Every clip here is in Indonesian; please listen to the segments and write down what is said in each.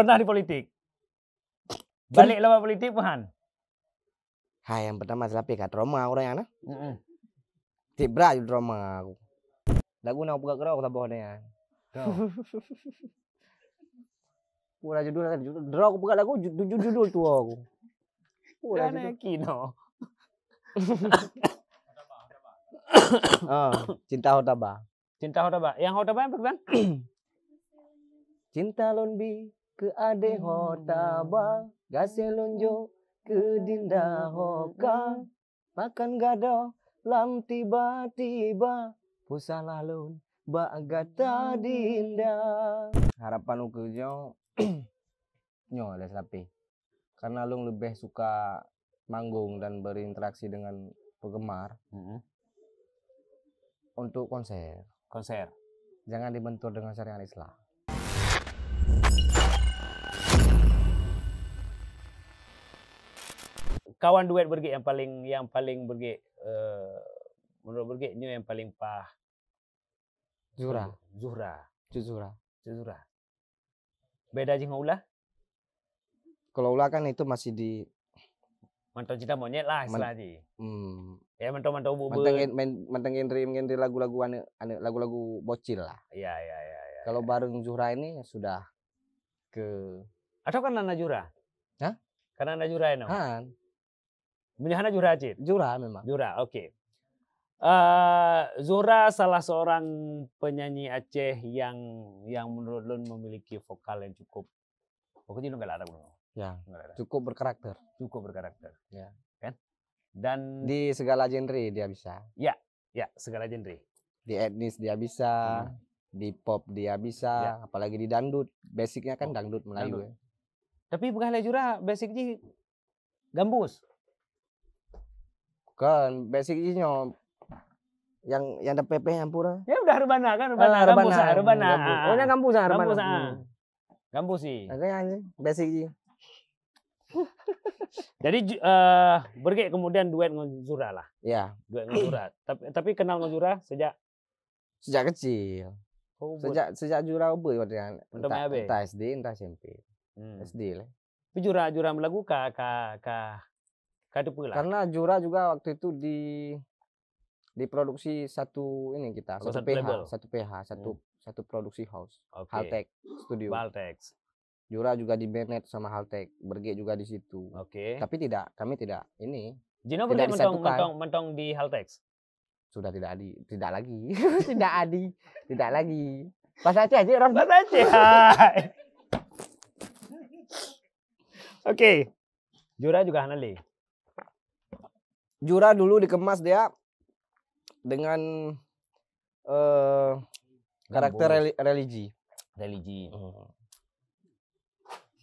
Pernah di politik? Balik lawan politik pun. Ha yang pertama selapi kat trauma orang yang nah. Hmm. Tip bra di trauma aku. Lagu nak buka gerak aku tambah ni. Kau. Pura judul lah tadi. Draw aku buka lagu judul, judul tu lah aku. Pura judul. kino. oh, ah, cinta hotaba. Cinta hotaba. Yang hotaba yang berapa? cinta lonbi ke ade ho tabang gaselonjo ke dinda ho ka makan gado lam tiba-tiba pusah lalun gata dinda harapan ukujo nyo les sapi karena lu lebih suka manggung dan berinteraksi dengan penggemar mm -hmm. untuk konser konser jangan dibentur dengan syariat Islam kawan duet bergi yang paling yang paling bergi uh, eh, menurut bergi ni yang paling pah Zura Zura Zura Zura beda jeng ulah kalau ulah kan itu masih di mantau cinta monyet lah istilahnya hmm. ya mantau mantau bubur mantengin mantengin genre lagu-lagu ane lagu-lagu bocil lah ya ya ya, ya kalau ya. bareng Zura ini sudah ke atau kan Nana Zura? Hah? karena Nana Zura ini kan Munyahana Jura Aceh. Jura ya? memang. Jura, oke. Okay. Uh, eh, Zura salah seorang penyanyi Aceh yang yang menurut lo memiliki vokal yang cukup pokoknya lu nggak larang Ya. Cukup berkarakter. Cukup berkarakter. Ya. Kan? Dan di segala genre dia bisa. Ya, ya segala genre. Di etnis dia bisa, hmm. di pop dia bisa, ya. apalagi di dangdut. Basicnya kan oh, dangdut Melayu dangdut. ya. Tapi bukan Jura basicnya gambus kan Bukan, basicnya yang yang ada PP pura Ya udah rubana kan, Rebana, ah, rubana, rubana. rubana. Ah, ah, oh, ini kampusa, ah. Rebana. Kampusa. Hmm. Kampus sih. Makanya anjing, basic sih. Jadi uh, berge kemudian duet Ngozura lah. Iya. Duet Ngozura. tapi tapi kenal Ngozura sejak sejak kecil. Oh, sejak sejak jura ubur entah, entah SD entah SMP. Hmm. SD lah. Tapi jura jura melagu ka ka ka Kadupula. Karena Jura juga waktu itu di diproduksi satu ini kita oh, satu, satu, PH, label. satu PH, satu hmm. satu produksi house. Okay. Haltech Studio. Haltech. Jura juga di manage sama Haltech, Berge juga di situ. Oke. Okay. Tapi tidak, kami tidak ini. Jino tidak mentong, mentong, mentong di Haltech. Sudah tidak adi, tidak lagi, tidak adi, tidak lagi. Pas aja aja orang. Pas aja. Oke. Jura juga Hanali. Jura dulu dikemas dia dengan eh, karakter religi. Religi. Hmm.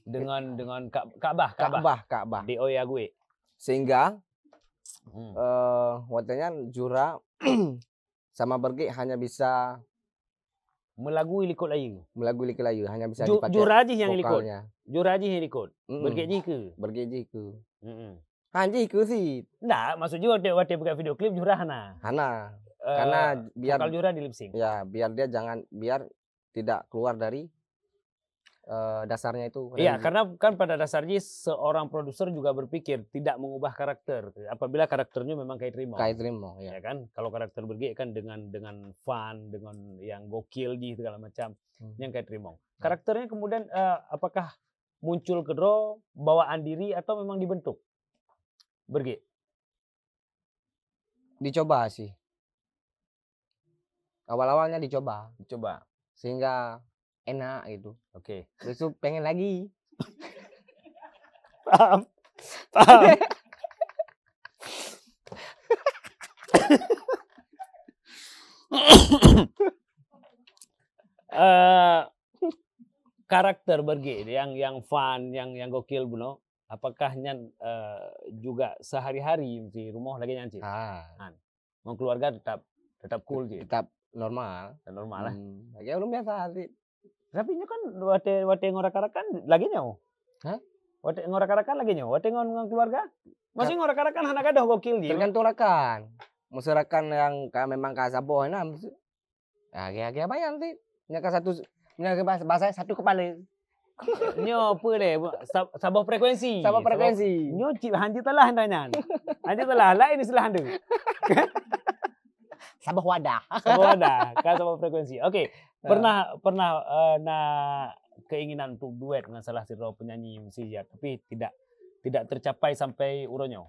Dengan dengan Ka- Ka'bah, Ka'bah. Ka'bah, Ka DO gue. E. Sehingga hmm. eh, Jura sama pergi hanya bisa melagui likut layu. Melagui likut layu hanya bisa Ju, dipakai. Juraji yang likut. Juraji yang likut. Mm -mm. Bergeji ke? Bergeji ke. Mm -mm. Anjing iku sih. Enggak, maksudnya waktu waktu buka video klip jurah nah. Hana. Uh, Karena biar kalau jurah di lipsing. Ya, biar dia jangan biar tidak keluar dari eh, dasarnya itu. Iya, karena kan pada dasarnya seorang produser juga berpikir tidak mengubah karakter apabila karakternya memang kayak Trimo. Kayak Trimo, ya. ya kan? Kalau karakter bergi kan dengan dengan fun, dengan yang gokil gitu segala macam hmm. yang kayak Trimo. Hmm. Karakternya kemudian uh, apakah muncul ke bawaan diri atau memang dibentuk? pergi dicoba sih awal-awalnya dicoba dicoba sehingga enak gitu oke okay. besok pengen lagi paham paham uh, karakter Bergi yang yang fun, yang yang gokil, Bruno apakahnya uh, juga sehari-hari di rumah lagi nyanci ah. Kan, mau keluarga tetap tetap cool sih tetap normal tetap normal lah hmm. ya belum biasa hari. tapi kan wate wate ngorak karakan lagi nyau. Hah? Wate ngorak karakan lagi nyau. wate ngomong keluarga masih ngorak karakan anak ada gokil dia tergantung rakan masyarakat yang memang kasaboh nah ya kayak apa yang sih punya satu punya bahasa satu kepala Nyo apa le? Sabah frekuensi. Sabah frekuensi. nyo cip hanji telah nanyan. Hanji telah lain istilah handu. Sabah wadah. Sabah wadah. Kan Sabah frekuensi. Okey. Eh. Pernah pernah uh, eh, nak keinginan untuk duet dengan salah satu penyanyi musisi tapi tidak tidak tercapai sampai uronyo.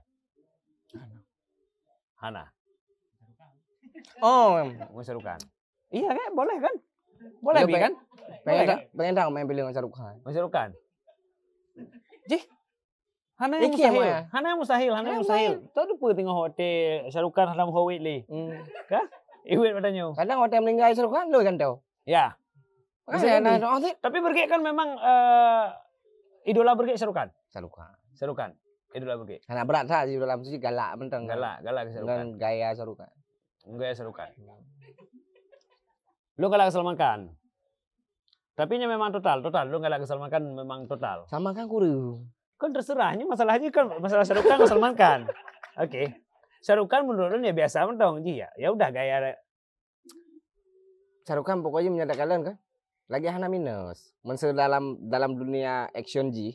Hana. Hana. Oh, Musarukan. Iya kan? Boleh kan? Boleh iya, Bi kan? Pengen tak kan? pengen tak main pilih dengan Rukan? Khan. Rukan? Jih. Hana yang mustahil. Hana yang mustahil, hana yang mustahil. Tahu tu pun tengok hotel Syaruk dalam hawit ni. Hmm. Kah? Iwet padanya. Kadang hotel meninggal Syaruk lu ya. kan tahu. Ya. tapi bergek kan memang uh, idola bergek Syaruk Khan. Syaruk Idola bergek. Karena berat di idola mesti galak mentang. Galak, galak Syaruk Dan gaya Syaruk Gaya Syaruk Lu gak lagi makan. Tapi nya memang total, total. Lu gak lagi makan memang total. Sama kan kuru. Kan terserahnya masalahnya kan masalah serukan kesel makan. Oke. Serukan menurut lu ya biasa dong iya ya. udah gaya Serukan pokoknya menyadar kan. Lagi hana minus. masuk dalam dalam dunia action G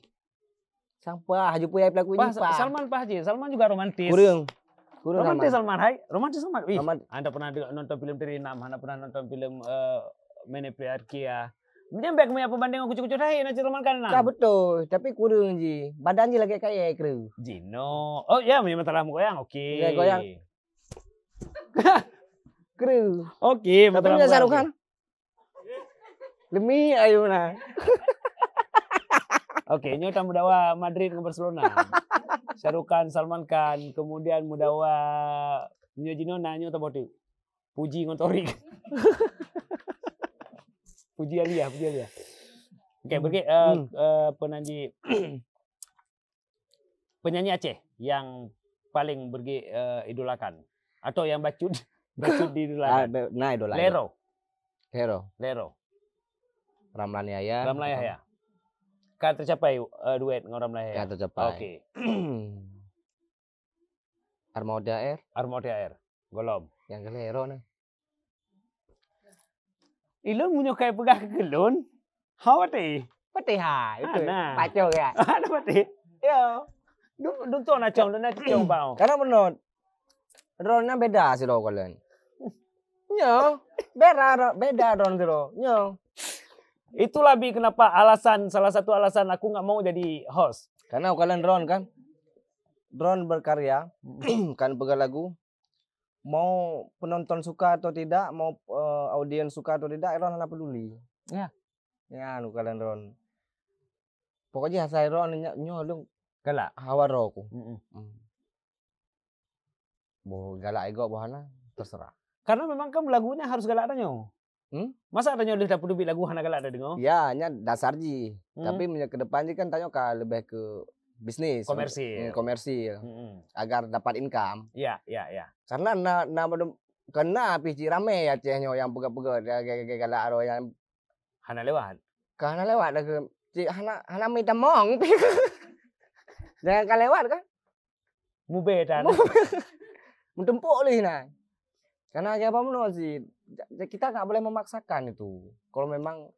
Sampah, haju pelaku ini Pak. Salman Pak Haji Salman juga romantis. Kurung. Romantis man hai Romantis man ih anda pernah nonton film dari enam anda pernah nonton film uh, eh, Mene Pyar Kiya Mending back punya pembanding aku cucu-cucu hai nanti roman kan nah. betul, tapi kurang ji. Badan ji lagi kayak kru. Jino. Oh ya, memang telah goyang. Okey. Ya goyang. kru. oke betul. Tapi sarukan. Demi ayo nah. Oke, okay, nyotam dawa Madrid ke Barcelona. Syarukan Salman Khan, kemudian Mudawa Nyojino nanyo taboti. Puji ngontori. puji Aliyah, puji Aliyah. Oke, okay, berikut uh, hmm. uh, penyanyi penyanyi Aceh yang paling pergi uh, eh, idolakan atau yang bacut bacut di idolakan. Ah, nah, idolakan. Lero. Lero. Lero. Ramlan Yaya. Ramlan Yaya. Kan tercapai uh, duet dengan lah ya. Kan tercapai. Oke. Okay. Armada Air. Armada Air. Golom. Yang kelero nah. Ilon munyo kai pegah kelon. Hawati. Pati ha. Itu. Ana. Paco ya. Ana pati. Yo. Iya. Dum dum to na chong na bau. Karena menurut Ronnya beda sih lo kalian. Nyo, iya. beda beda Ron sih lo. Nyo. Iya. Itulah bi kenapa alasan salah satu alasan aku nggak mau jadi host. Karena kalian drone kan, drone berkarya kan pegal lagu. Mau penonton suka atau tidak, mau uh, audiens suka atau tidak, Iron nggak peduli. Ya. Ya, nu kalian drone. Pokoknya saya drone nyolong galak hawa rohku. Mm -mm. Bo galak ego bahana terserah. Karena memang kan lagunya harus galak adanya. Hmm? Masa ada nyolih dapur dubik lagu hana ada dengar? Ya, hanya dasar ji. Hmm. Tapi ke depan ji kan tanya ka lebih ke bisnis hmm, komersil hmm, komersil hmm. agar dapat income ya ya ya karena na na kena pici rame ya cihnyo yang pega-pega ya, gagal aro yang hana lewat karena lewat dah ke cik hana hana minta mong jangan kan lewat kan mubeh dan mentempuk lih nah karena ya apa menurut sih, kita nggak boleh memaksakan itu. Kalau memang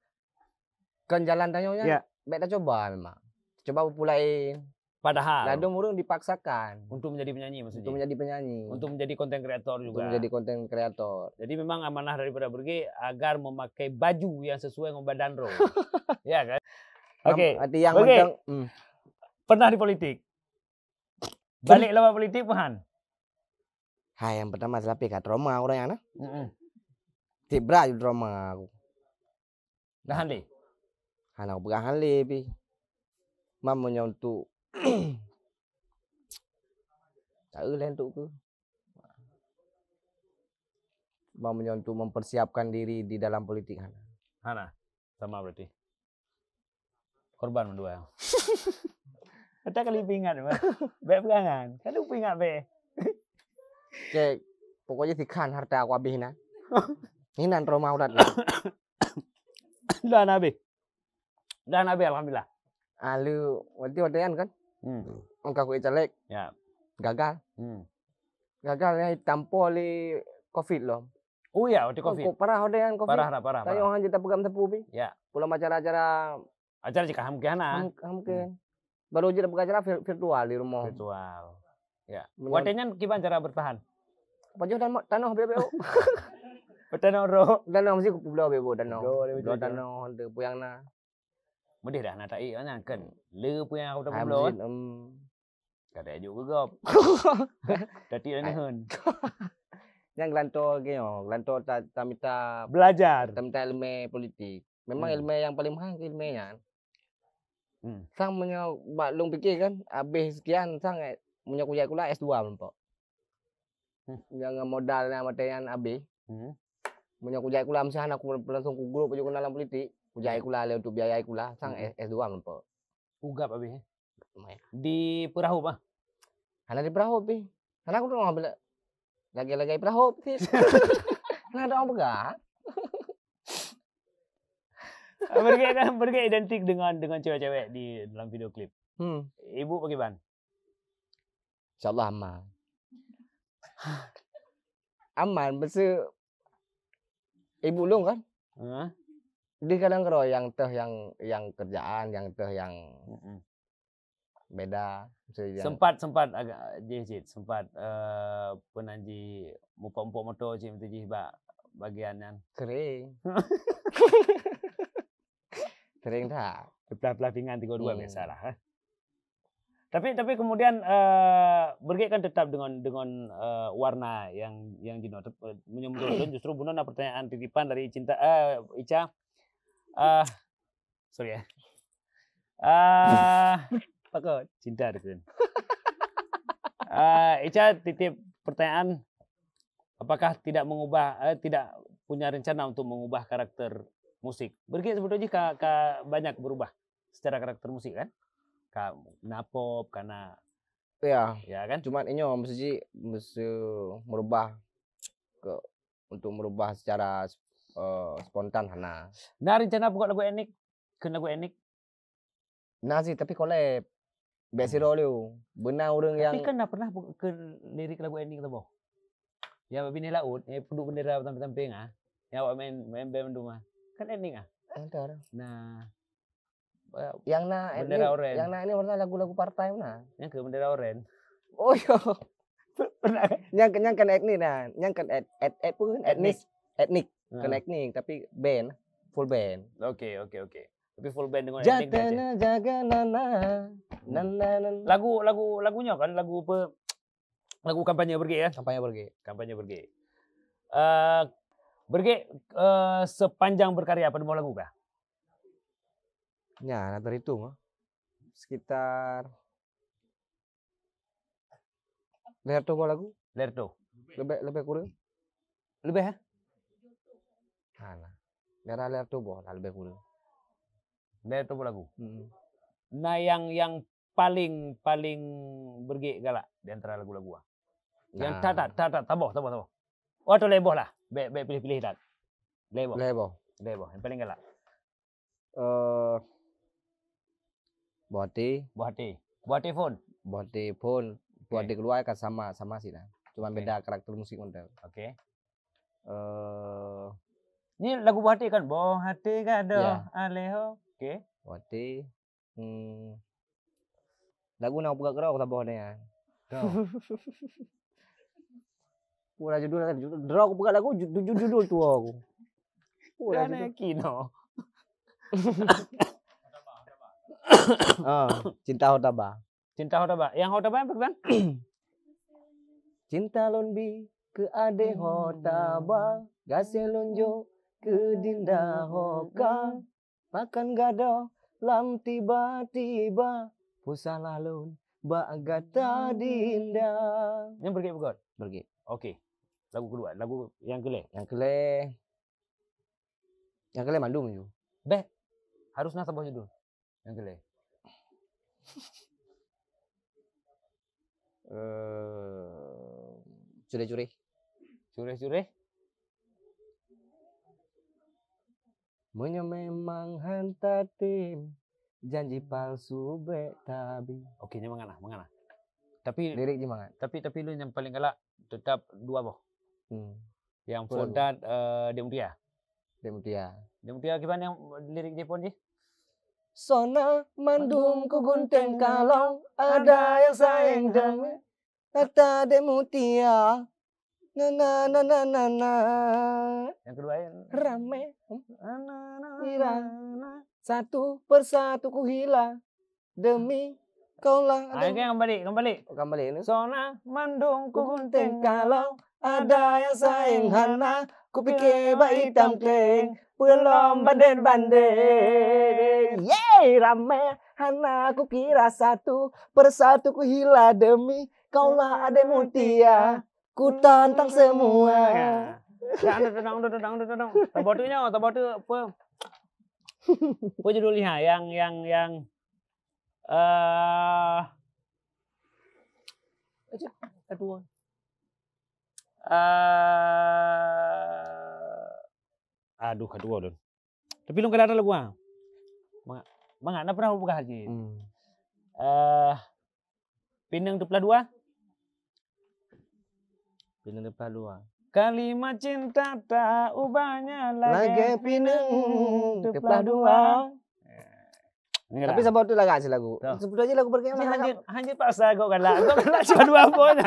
kan jalan tanyonya, ya. kita coba memang. Coba mulai Padahal. lalu murung dipaksakan. Untuk menjadi penyanyi maksudnya. Untuk menjadi penyanyi. Untuk menjadi konten kreator juga. Untuk menjadi konten kreator. Jadi memang amanah daripada pergi agar memakai baju yang sesuai dengan badan roh. ya kan? Oke. Okay. yang okay. Menteng, hmm. Pernah di politik. Balik lama politik puan. Hai yang pertama adalah PK trauma orang yang Heeh. Tibra di trauma aku. Dah Hanli. Hana aku pegang Hanli, pi. Mamunya untuk Tak lain untuk ke. Mamunya untuk mempersiapkan diri di dalam politik Hana. Hana sama berarti. Korban berdua. Kita kali kan pingat, Bek pegangan. Kalau pingat, Bek. Cek, pokoknya dikhan harta aku habis nah Ini ya. nan trauma urat. Dan nabi. dan nabi alhamdulillah. Alu, ah, waktu waktuan kan? Hmm. Engkau aku celek. Ya. Gagal. Hmm. Gagal ya tampo li covid loh. Oh iya, waktu covid. Oh, parah udah covid. Parah, parah, parah. Tapi orang kita pegang tepu bi. Ya. Pulang acara-acara. Acara jika hamkiana. Hamkian. Baru aja pegang acara virtual di rumah. Virtual. Ya. Yeah. Watenyan gimana cara bertahan? Pajuh dan tanah bebo. Bertanah ro. Dan mesti ku pula bebo dan no. Do tanah de puyang na. Mudih dah nak tai kan kan. Le puyang aku tak pula. Um. Kada ajuk gegap. Tati ani hen. Yang lanto ke yo, lanto ta belajar, ta ilmu politik. Memang hmm. ilmu yang paling mahal ilmunya. Hmm. Sang punya belum fikir kan, habis sekian sang punya kuliah kula S2 mempok. Hmm. Yang modalnya materian AB. Hmm. Punya kuliah kula misalkan aku langsung ku grup ke dalam politik. Kuliah kula le untuk biaya kula sang hmm. S2 mpok. Ugap abi. Di perahu mah. Karena di perahu abi. Karena aku tuh ngambil lagi-lagi perahu sih. Karena ada orang pegang. Ah, berbeda berbeda identik dengan dengan cewek-cewek di dalam video klip. Hmm. Ibu bagaimana? insya Allah aman aman besok ibu lu kan huh? di kadang kalau yang teh yang yang kerjaan yang teh yang beda yang... sempat sempat agak jijit sempat uh, penanji mupa-mupa moto cim tu ba bagian yang kering kering tak? pelah-pelah pinggan tiga dua hmm. Tapi tapi kemudian uh, kan tetap dengan dengan uh, warna yang yang Jino eh, menyemunculkan hmm. justru ada pertanyaan titipan dari Cinta uh, Ica. Uh, sorry ya. Uh, Pak Cinta deh. Ica titip pertanyaan apakah tidak mengubah eh, tidak punya rencana untuk mengubah karakter musik? Berarti sebetulnya ka, ka banyak berubah secara karakter musik kan? ka napop karena ya ya kan ini inyo mesti mesti merubah ke untuk merubah secara uh, spontan hana nah rencana buka lagu enik ke lagu enik nah sih tapi kolab besi hmm. liu benar orang tapi yang tapi kan dah pernah ke lirik lagu enik tu boh ya bini laut ya penduduk bendera tampil-tampil ah ya main main band rumah kan enik ah entar nah yang na bendera ini, yang na ini pernah lagu-lagu partai nah yang ke bendera oren oh yo iya. pernah yang yang kan etnik nah yang kan et et et pun kan? etnis etnik kan etnik tapi band full band oke okay, oke okay, oke okay. tapi full band dengan etnik aja jaga nana nana hmm. nana lagu lagu lagunya kan lagu pe lagu kampanye pergi ya kampanye pergi, kampanye pergi. uh, eh, berge uh, sepanjang berkarya apa mau lagu kah jumlahnya nah terhitung oh. sekitar lerto kau lagu lerto lebih lebih kurang lebih ya nah daerah lerto boh nah, lebih kurang lerto boh lagu hmm. nah yang yang paling paling bergi galak di antara lagu-lagu ah. -lagu. Yang nah. tata tata tabo tabo tabo. Oh tu leboh lah. Be be pilih-pilih dah. Leboh. Leboh. Leboh yang paling galak. Eh uh, buat buat buat phone buat phone buat okay. keluar kan sama sama sih lah cuma okay. beda karakter musik unda oke okay. uh, eh. ini lagu buat kan buat hati kan ada yeah. aleho oke okay. buat hmm. lagu nak buka kerok aku tak boleh ya Pura judul kan, draw aku buka lagu judul judul tu aku. Pura judul. Kan kino. Oh, cinta cinta Hotaba. Cinta Hotaba. Yang Hotaba yang berkenan cinta Lonbi ke ade Hotaba, gase lonjo ke dinda hoka. Makan gado lam tiba-tiba, pusah lalun bagata dinda. Yang pergi bukan? Pergi. Oke, Lagu kedua, lagu yang kele Yang kele Yang kele mandum itu. Beh, harus nasabah judul yang kele eh curi curi-curi. cure Menya janji palsu be tabi. Oke, okay, mangana, mangana. Tapi lirik je Tapi tapi lu yang paling galak tetap dua boh. Hmm. Yang Fondat uh, Demutia. Demutia. Demutia gimana yang lirik dia pun je? Sona mandung ku gunting kalong ada yang sayang damai kata demutia na na na na na na yang kedua yang rame hilang hmm. satu persatu ku hilang hmm. demi kau lah ah, yang kembali kembali oh, kembali ini sona mandung ku gunting kalong ada yang sayang hana ku pikir baik tamteng belum banding-banding. Yeay, rame. aku kira satu persatu ku hila demi kaulah ada mutia. Ku tantang hmm. semua. Ya, udah dong, udah dong, udah dong. Tabotunya, tabotu apa? Apa judulnya yang yang yang eh uh, aduh. Eh uh, aduh kedua don tapi lu kada ada lagu ah mangana pernah buka haji hmm. uh, pinang dupla dua pinang dupla dua kalimat cinta tak ubahnya lagi pinang dupla dua eh, Tapi sebab tu lah kasih lagu. Sebut aja lagu berkenaan. Hanya hanya paksa kau kan lah. Kau kan lah dua pun.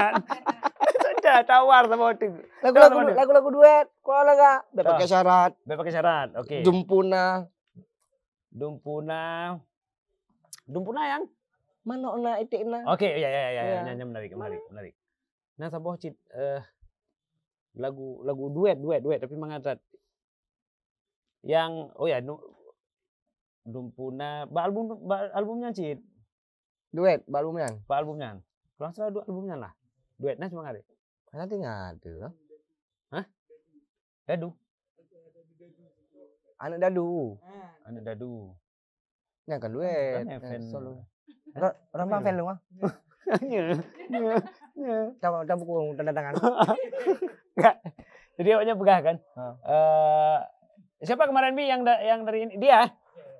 Ada tawar sama Otin. Lagu-lagu lagu-lagu duet, kalau enggak bebas ah. pakai syarat. Bebas pakai syarat. Oke. Okay. Dumpuna. Dumpuna. Dumpuna yang mana ona itikna. Oke, okay, ya ya ya ya, ya. menarik, menarik, menarik. Nah, sabo cit eh uh, lagu lagu duet, duet, duet tapi mengatat. Yang oh ya Dumpuna, ba album ba albumnya cit. Duet, ba albumnya. Ba albumnya. Kurang salah dua albumnya lah. Duetnya cuma kali. Nanti ngadu. Hah? Dadu. Anak dadu. Ah. Anak dadu. Yang kan duet. Eh, solo. Rama fan lu mah. Nya. Nya. Coba coba ku tanda tangan. Enggak. Jadi awaknya pegah kan? Ah. Eh siapa kemarin Bi yang da yang dari ini? Dia.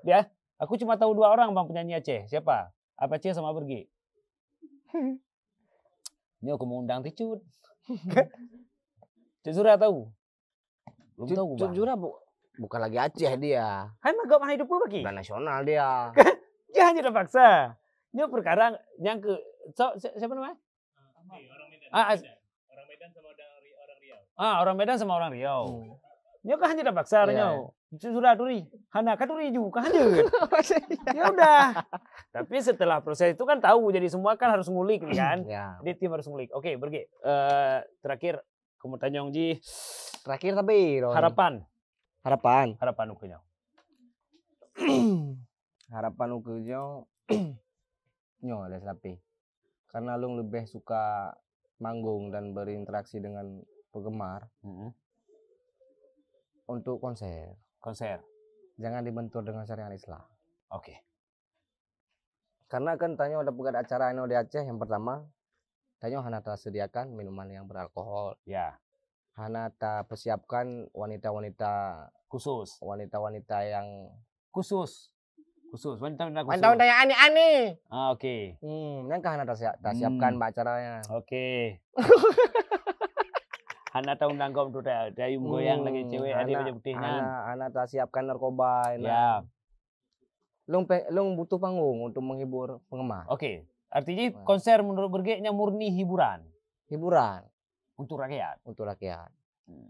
Dia. Aku cuma tahu dua orang Bang penyanyi Aceh. Siapa? Apa Aceh sama bergi? Ini aku mau undang Ticut. Jujur tahu. Belum tahu gua. Jujur bu bukan lagi Aceh dia. Hai mah gak hidup gua bagi. Udah nasional dia. Jangan hanya terpaksa. Dia perkara yang ke so, siapa namanya? Ah, orang Medan. Ah, orang Medan sama orang Riau. Ah, orang Medan sama orang Riau. Hmm. Nyo kan hanya dapat besar iya. nyo. Sudah turi, hana kan turi juga kan hanya. ya udah. Tapi setelah proses itu kan tahu, jadi semua kan harus ngulik kan. ya. Jadi tim harus ngulik. Oke, okay, Berge. Uh, terakhir, kamu tanya Ji. Terakhir tapi. Roy. Harapan. Harapan. Harapan ukunya. harapan ukunya. nyo ada tapi Karena lu lebih suka manggung dan berinteraksi dengan penggemar. Mm -hmm untuk konser. Konser. Jangan dibentur dengan syariat Islam. Oke. Okay. Karena kan tanya ada pegat acara ini di Aceh yang pertama, tanya hana telah sediakan minuman yang beralkohol. Ya. Hana tak persiapkan wanita-wanita khusus. Wanita-wanita yang khusus. Khusus. Wanita-wanita khusus. Wanita-wanita yang aneh-aneh. Ah, oke. Okay. Hmm, yang hana tak, tak hmm. siapkan hmm. acaranya. Oke. Okay. Anak tahu nanggom tuh dah, dari goyang lagi hmm, cewek ada punya putih nan. Anak tak siapkan narkoba. Ya. lu lu butuh panggung untuk menghibur penggemar. Oke, artinya konser menurut nya murni hiburan. Hiburan. Untuk rakyat. Untuk rakyat. Hmm.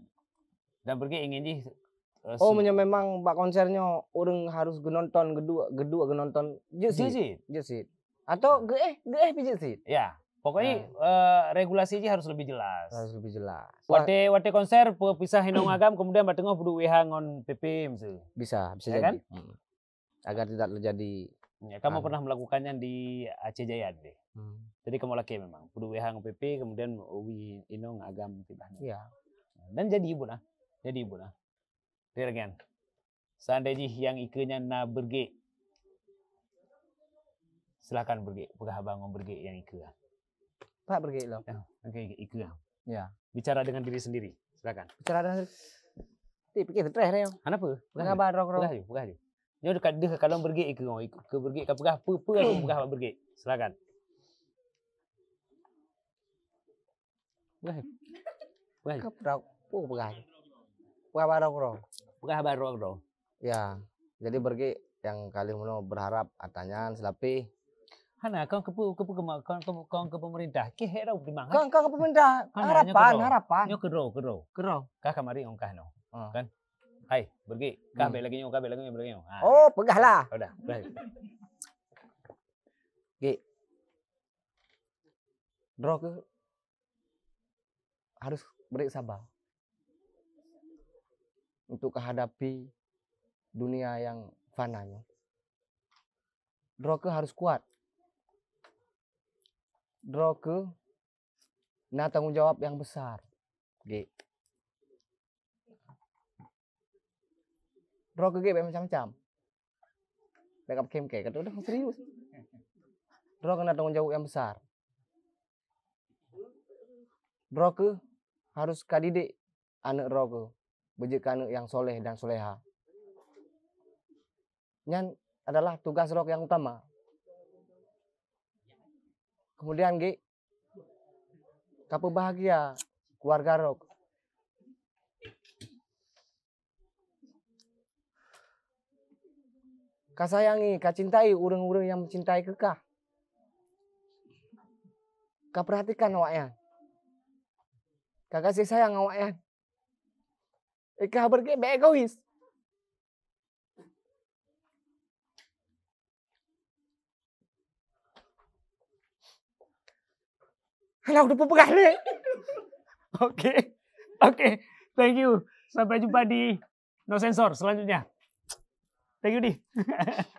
Dan Berge ingin di eh, Oh, punya memang pak konsernya orang harus nonton gedua gedua nonton Jusit, jusit. Atau ge eh ge eh sih. Ya. Pokoknya nah. uh, regulasi harus lebih jelas. Harus lebih jelas. Wate wate konser pisah hinong hmm. agam kemudian batengah budu WH ngon PP misalnya. Bisa, bisa ya jadi. Kan? Hmm. Agar tidak terjadi Ya, kamu anu. pernah melakukannya di Aceh Jaya deh. Hmm. Jadi kamu laki memang. Budu WH ngon PP kemudian wi inong agam tibahnya. Iya. Nah, dan jadi ibu nah. Jadi ibu nah. Dirgen. Seandainya yang ikenya na berge. Silakan berge, pegah bangong berge yang ikenya Pak pergi lo. Ya, okay, itu ya. Ya. Bicara dengan diri sendiri. Silakan. Bicara dengan diri. Ti pikir terakhir ya. Kenapa? Bukan apa rok rok. Bukan sih. Nyo dekat deh kalau pergi iku ikut Ke pergi ke pergi apa-apa? aku apa pergi. Silakan. Bukan. Bukan. Ke rok. Oh pegah. rok. rok. Ya. Jadi pergi yang kali mau berharap atanya ah, selapi Hana, kau ke kau ke kau ke pemerintah. Ke hera di mana? Kau kau ke pemerintah. Harapan, harapan. Nyo kedro, kedro. Kedro. Kah kemari ong kah no. Ah. Kan? Hai, pergi. Kah hmm. bela genyo, kah bela genyo, bela genyo. Ah. Oh, pegahlah. Udah, baik. Ki. Dro ke harus beri sabar untuk menghadapi dunia yang fananya. Droke harus kuat draw ke nah tanggung jawab yang besar G draw ke G macam-macam backup game kayak kata gitu udah serius draw kena tanggung jawab yang besar draw ke harus kadidik anak draw ke bujuk anak yang soleh dan soleha nyan adalah tugas rok yang utama Kemudian Gi, kapu bahagia keluarga Rok. Kak sayangi, kak cintai urung-urung yang mencintai kekah. Kak perhatikan awaknya. Kak kasih sayang awaknya. Ika berke baik egois. Kalau udah pupuk Oke. Oke. Thank you. Sampai jumpa di No Sensor selanjutnya. Thank you, Di.